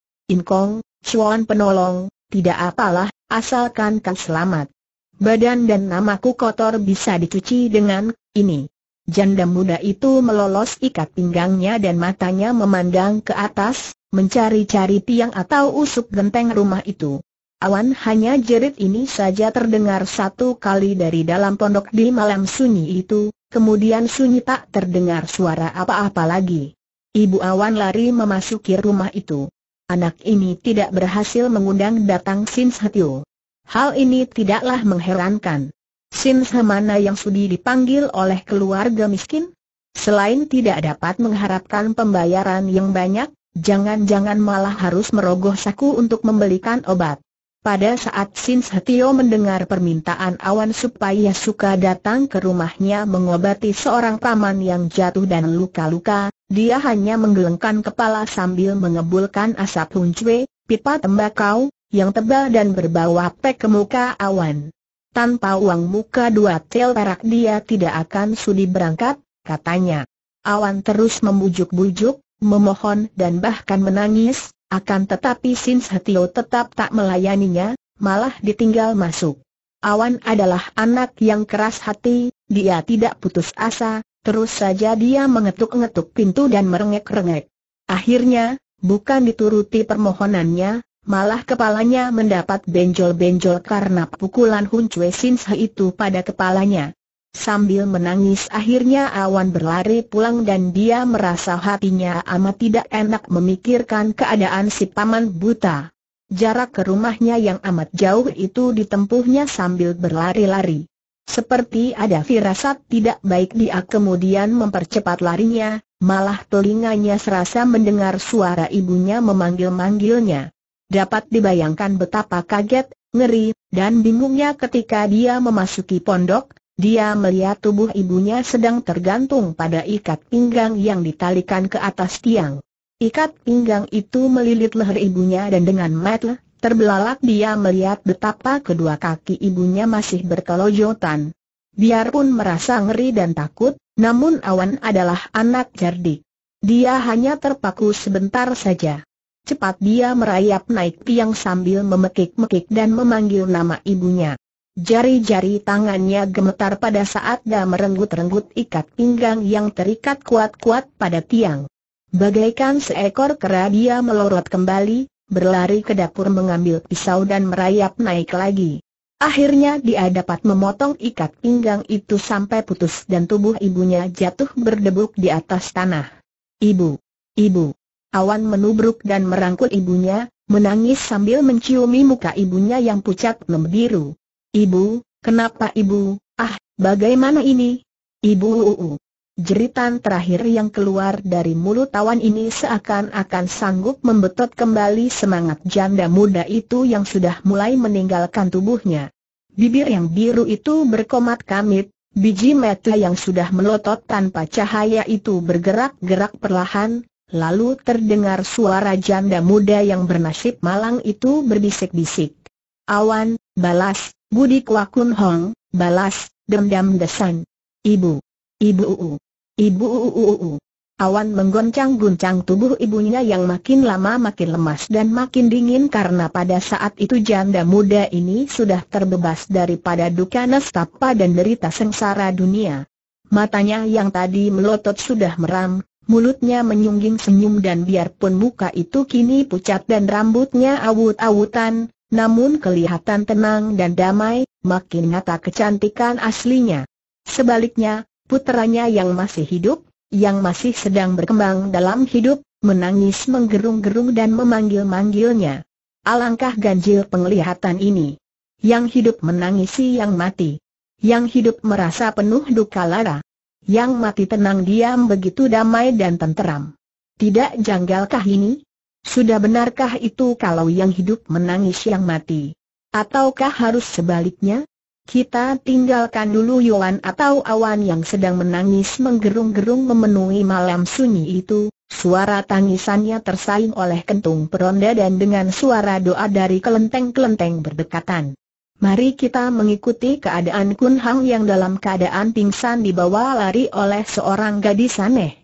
A: Kong, cuan penolong, tidak apalah, asalkan kau selamat. Badan dan namaku kotor bisa dicuci dengan ini. Janda muda itu melolos ikat pinggangnya dan matanya memandang ke atas, mencari-cari tiang atau usuk genteng rumah itu. Awan hanya jerit ini saja terdengar satu kali dari dalam pondok di malam sunyi itu, kemudian sunyi tak terdengar suara apa-apa lagi. Ibu Awan lari memasuki rumah itu. Anak ini tidak berhasil mengundang datang Sin Setio. Hal ini tidaklah mengherankan. Sin Semana yang sudi dipanggil oleh keluarga miskin? Selain tidak dapat mengharapkan pembayaran yang banyak, jangan-jangan malah harus merogoh saku untuk membelikan obat. Pada saat Sin Setio mendengar permintaan Awan supaya suka datang ke rumahnya mengobati seorang paman yang jatuh dan luka-luka, dia hanya menggelengkan kepala sambil mengebulkan asap huncwe, pipa tembakau, yang tebal dan berbau apek ke muka awan. Tanpa uang muka dua tel perak dia tidak akan sudi berangkat, katanya. Awan terus membujuk-bujuk, memohon dan bahkan menangis, akan tetapi Sin Setio tetap tak melayaninya, malah ditinggal masuk. Awan adalah anak yang keras hati, dia tidak putus asa, Terus saja dia mengetuk-ngetuk pintu dan merengek-rengek. Akhirnya, bukan dituruti permohonannya, malah kepalanya mendapat benjol-benjol karena pukulan Hun Chue Sin itu pada kepalanya. Sambil menangis akhirnya Awan berlari pulang dan dia merasa hatinya amat tidak enak memikirkan keadaan si paman buta. Jarak ke rumahnya yang amat jauh itu ditempuhnya sambil berlari-lari. Seperti ada firasat tidak baik dia kemudian mempercepat larinya, malah telinganya serasa mendengar suara ibunya memanggil-manggilnya. Dapat dibayangkan betapa kaget, ngeri, dan bingungnya ketika dia memasuki pondok, dia melihat tubuh ibunya sedang tergantung pada ikat pinggang yang ditalikan ke atas tiang. Ikat pinggang itu melilit leher ibunya dan dengan mata Terbelalak dia melihat betapa kedua kaki ibunya masih berkelojotan. Biarpun merasa ngeri dan takut, namun Awan adalah anak cerdik. Dia hanya terpaku sebentar saja. Cepat dia merayap naik tiang sambil memekik-mekik dan memanggil nama ibunya. Jari-jari tangannya gemetar pada saat dia merenggut-renggut ikat pinggang yang terikat kuat-kuat pada tiang. Bagaikan seekor kera dia melorot kembali, berlari ke dapur mengambil pisau dan merayap naik lagi. Akhirnya dia dapat memotong ikat pinggang itu sampai putus dan tubuh ibunya jatuh berdebuk di atas tanah. Ibu! Ibu! Awan menubruk dan merangkul ibunya, menangis sambil menciumi muka ibunya yang pucat membiru. Ibu, kenapa ibu? Ah, bagaimana ini? Ibu uu. Jeritan terakhir yang keluar dari mulut tawan ini seakan-akan sanggup membetot kembali semangat janda muda itu yang sudah mulai meninggalkan tubuhnya. Bibir yang biru itu berkomat kamit, biji mata yang sudah melotot tanpa cahaya itu bergerak-gerak perlahan, lalu terdengar suara janda muda yang bernasib malang itu berbisik-bisik. Awan, balas, Budi Kwakun Hong, balas, dendam desan. Ibu. Ibu uu. Ibu Awan menggoncang-guncang tubuh ibunya yang makin lama makin lemas dan makin dingin karena pada saat itu janda muda ini sudah terbebas daripada duka nestapa dan derita sengsara dunia. Matanya yang tadi melotot sudah meram, mulutnya menyungging senyum dan biarpun muka itu kini pucat dan rambutnya awut-awutan, namun kelihatan tenang dan damai, makin nyata kecantikan aslinya. Sebaliknya, puteranya yang masih hidup, yang masih sedang berkembang dalam hidup, menangis menggerung-gerung dan memanggil-manggilnya. Alangkah ganjil penglihatan ini. Yang hidup menangisi yang mati. Yang hidup merasa penuh duka lara. Yang mati tenang diam begitu damai dan tenteram. Tidak janggalkah ini? Sudah benarkah itu kalau yang hidup menangis yang mati? Ataukah harus sebaliknya? Kita tinggalkan dulu Yuan atau awan yang sedang menangis menggerung-gerung memenuhi malam sunyi itu, suara tangisannya tersaing oleh kentung peronda dan dengan suara doa dari kelenteng-kelenteng berdekatan. Mari kita mengikuti keadaan Kun Hang yang dalam keadaan pingsan dibawa lari oleh seorang gadis aneh.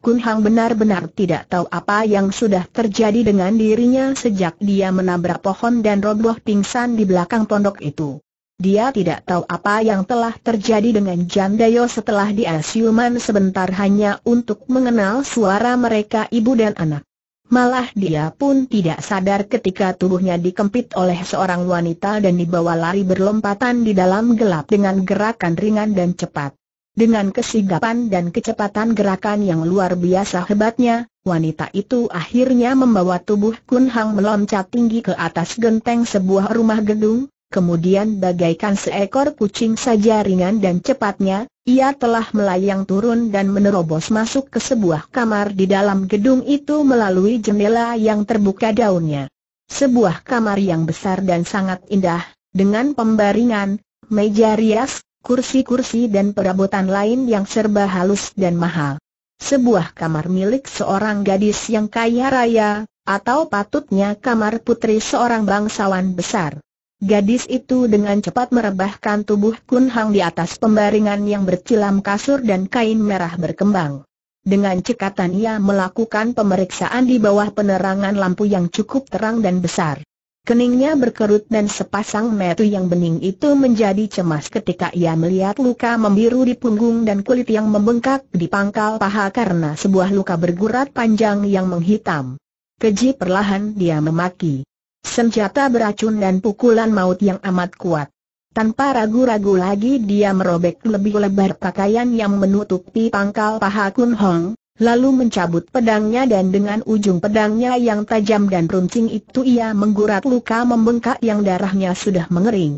A: Kun Hang benar-benar tidak tahu apa yang sudah terjadi dengan dirinya sejak dia menabrak pohon dan roboh pingsan di belakang pondok itu. Dia tidak tahu apa yang telah terjadi dengan Jandayo setelah dia siuman sebentar hanya untuk mengenal suara mereka ibu dan anak. Malah dia pun tidak sadar ketika tubuhnya dikempit oleh seorang wanita dan dibawa lari berlompatan di dalam gelap dengan gerakan ringan dan cepat. Dengan kesigapan dan kecepatan gerakan yang luar biasa hebatnya, wanita itu akhirnya membawa tubuh Kun Hang meloncat tinggi ke atas genteng sebuah rumah gedung, kemudian bagaikan seekor kucing saja ringan dan cepatnya, ia telah melayang turun dan menerobos masuk ke sebuah kamar di dalam gedung itu melalui jendela yang terbuka daunnya. Sebuah kamar yang besar dan sangat indah, dengan pembaringan, meja rias, kursi-kursi dan perabotan lain yang serba halus dan mahal. Sebuah kamar milik seorang gadis yang kaya raya, atau patutnya kamar putri seorang bangsawan besar. Gadis itu dengan cepat merebahkan tubuh Kun Hang di atas pembaringan yang bercilam kasur dan kain merah berkembang. Dengan cekatan ia melakukan pemeriksaan di bawah penerangan lampu yang cukup terang dan besar. Keningnya berkerut dan sepasang metu yang bening itu menjadi cemas ketika ia melihat luka membiru di punggung dan kulit yang membengkak di pangkal paha karena sebuah luka bergurat panjang yang menghitam. Keji perlahan dia memaki. Senjata beracun dan pukulan maut yang amat kuat. Tanpa ragu-ragu lagi dia merobek lebih lebar pakaian yang menutupi pangkal paha Kun Hong, lalu mencabut pedangnya dan dengan ujung pedangnya yang tajam dan runcing itu ia menggurat luka membengkak yang darahnya sudah mengering.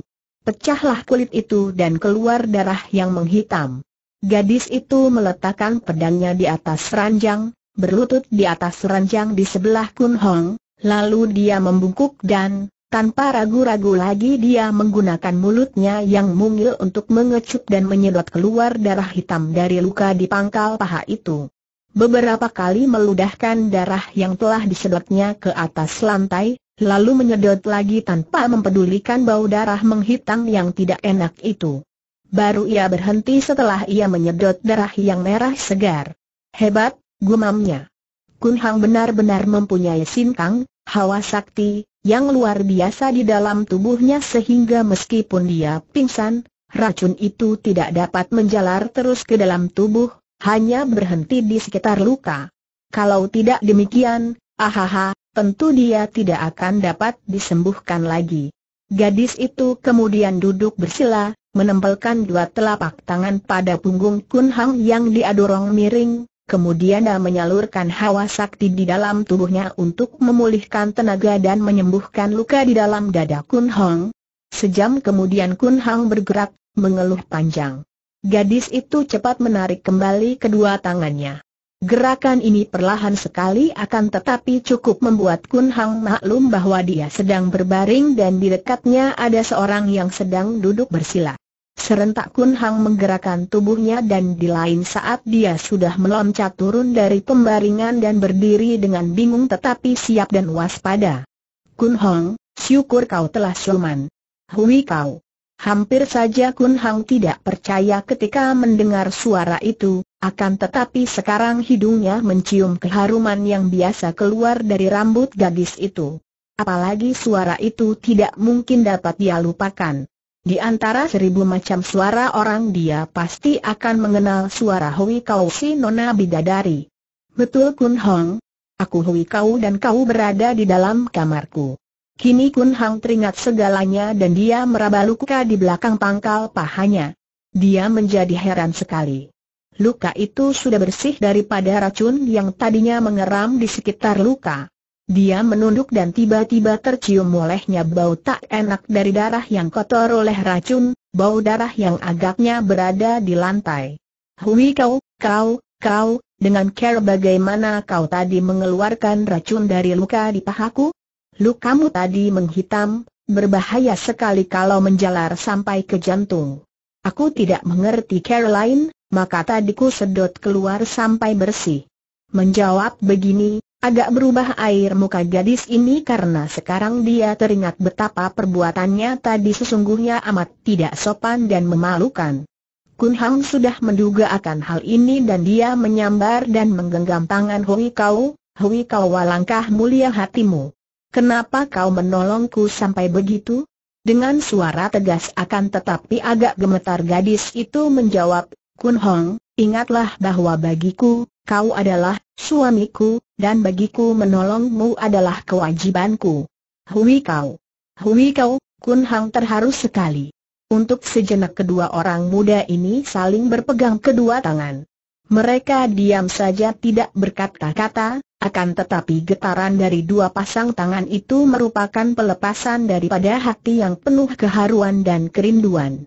A: Pecahlah kulit itu dan keluar darah yang menghitam. Gadis itu meletakkan pedangnya di atas ranjang, berlutut di atas ranjang di sebelah Kun Hong, Lalu dia membungkuk dan, tanpa ragu-ragu lagi dia menggunakan mulutnya yang mungil untuk mengecup dan menyedot keluar darah hitam dari luka di pangkal paha itu. Beberapa kali meludahkan darah yang telah disedotnya ke atas lantai, lalu menyedot lagi tanpa mempedulikan bau darah menghitam yang tidak enak itu. Baru ia berhenti setelah ia menyedot darah yang merah segar. Hebat, gumamnya. Kun Hang benar-benar mempunyai sinkang, hawa sakti, yang luar biasa di dalam tubuhnya sehingga meskipun dia pingsan, racun itu tidak dapat menjalar terus ke dalam tubuh, hanya berhenti di sekitar luka. Kalau tidak demikian, ahaha, tentu dia tidak akan dapat disembuhkan lagi. Gadis itu kemudian duduk bersila, menempelkan dua telapak tangan pada punggung Kun Hang yang diadorong miring, Kemudian dia menyalurkan hawa sakti di dalam tubuhnya untuk memulihkan tenaga dan menyembuhkan luka di dalam dada Kun Hong. Sejam kemudian Kun Hong bergerak, mengeluh panjang. Gadis itu cepat menarik kembali kedua tangannya. Gerakan ini perlahan sekali akan tetapi cukup membuat Kun Hong maklum bahwa dia sedang berbaring dan di dekatnya ada seorang yang sedang duduk bersila. Serentak Kun Hang menggerakkan tubuhnya dan di lain saat dia sudah meloncat turun dari pembaringan dan berdiri dengan bingung tetapi siap dan waspada. Kun Hong, syukur kau telah suman. Hui kau. Hampir saja Kun Hang tidak percaya ketika mendengar suara itu, akan tetapi sekarang hidungnya mencium keharuman yang biasa keluar dari rambut gadis itu. Apalagi suara itu tidak mungkin dapat dia lupakan. Di antara seribu macam suara orang dia pasti akan mengenal suara Hui Kau si Nona Bidadari. Betul Kun Hong. Aku Hui Kau dan kau berada di dalam kamarku. Kini Kun Hong teringat segalanya dan dia meraba luka di belakang pangkal pahanya. Dia menjadi heran sekali. Luka itu sudah bersih daripada racun yang tadinya mengeram di sekitar luka. Dia menunduk dan tiba-tiba tercium olehnya bau tak enak dari darah yang kotor oleh racun, bau darah yang agaknya berada di lantai. Hui kau, kau, kau, dengan care bagaimana kau tadi mengeluarkan racun dari luka di pahaku? Lukamu tadi menghitam, berbahaya sekali kalau menjalar sampai ke jantung. Aku tidak mengerti Caroline, maka tadiku sedot keluar sampai bersih. Menjawab begini, Agak berubah air muka gadis ini karena sekarang dia teringat betapa perbuatannya tadi sesungguhnya amat tidak sopan dan memalukan. Kun Hang sudah menduga akan hal ini dan dia menyambar dan menggenggam tangan Hui Kau, Hui Kau walangkah mulia hatimu. Kenapa kau menolongku sampai begitu? Dengan suara tegas akan tetapi agak gemetar gadis itu menjawab, Kun Hong, ingatlah bahwa bagiku, kau adalah suamiku, dan bagiku menolongmu adalah kewajibanku. Hui kau. Hui kau, Kun Hang terharu sekali. Untuk sejenak kedua orang muda ini saling berpegang kedua tangan. Mereka diam saja tidak berkata-kata, akan tetapi getaran dari dua pasang tangan itu merupakan pelepasan daripada hati yang penuh keharuan dan kerinduan.